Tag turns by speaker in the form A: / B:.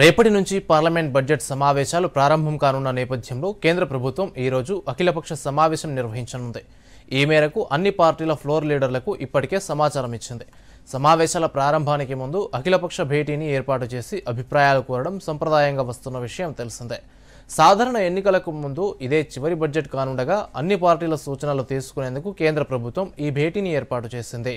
A: రేపటి నుంచి parliament budget సమావేశాలు ప్రారంభం కానున్న నేపథ్యంలో కేంద్ర ప్రభుత్వం ఈరోజు అఖిలపక్ష సమావేశం నిర్వహించనుంది ఈ మేరకు అన్ని పార్టీల ఫ్లోర్ లీడర్లకు ఇప్పటికే సమాచారం ఇచ్చింది సమావేశాల ప్రారంభానికి ముందు అఖిలపక్ష భేటీని ఏర్పాటు చేసి అభిప్రాయాలు కోరడం సంప్రదాయంగా వస్తున్న విషయం తెలిసిందే సాధారణ ఎన్నికలకు ముందు ఇదే చివరి బడ్జెట్ కానుండగా అన్ని పార్టీల సూచనలు తీసుకునేందుకు కేంద్ర ప్రభుత్వం ఈ భేటీని ఏర్పాటు చేసింది